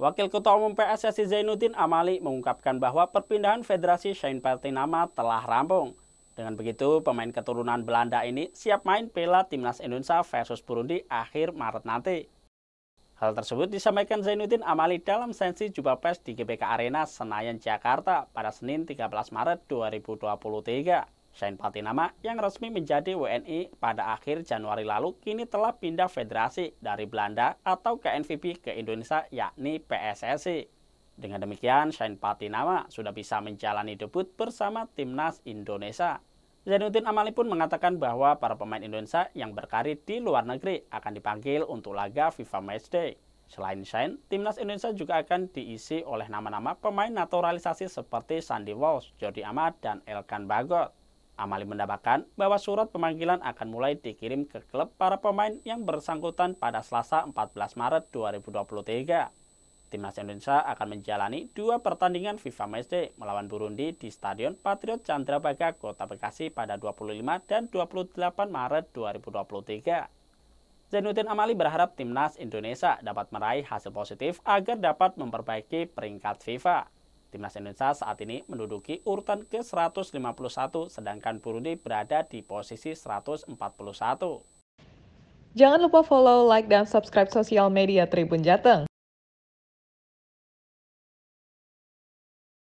Wakil Ketua Umum PSSI Zainuddin Amali mengungkapkan bahwa perpindahan Federasi Shine Nama telah rampung. Dengan begitu, pemain keturunan Belanda ini siap main piala Timnas Indonesia versus Burundi akhir Maret nanti. Hal tersebut disampaikan Zainuddin Amali dalam sensi jumpa pers di GBK Arena Senayan, Jakarta pada Senin 13 Maret 2023. Selain Patinama yang resmi menjadi WNI pada akhir Januari lalu kini telah pindah federasi dari Belanda atau KNVB ke Indonesia yakni PSSI. Dengan demikian, Shane Patinama sudah bisa menjalani debut bersama timnas Indonesia. Zainuddin Amali pun mengatakan bahwa para pemain Indonesia yang berkarir di luar negeri akan dipanggil untuk laga FIFA Matchday. Selain Shane, timnas Indonesia juga akan diisi oleh nama-nama pemain naturalisasi seperti Sandy Walsh, Jody Ahmad, dan Elkan Bagot. Amali mendapatkan bahwa surat pemanggilan akan mulai dikirim ke klub para pemain yang bersangkutan pada Selasa 14 Maret 2023. Timnas Indonesia akan menjalani dua pertandingan FIFA Matchday melawan Burundi di Stadion Patriot Candrabaga, Kota Bekasi pada 25 dan 28 Maret 2023. Zainuddin Amali berharap Timnas Indonesia dapat meraih hasil positif agar dapat memperbaiki peringkat FIFA. Timnas Indonesia saat ini menduduki urutan ke-151 sedangkan Burundi berada di posisi 141. Jangan lupa follow, like, dan subscribe sosial media Tribun Jateng.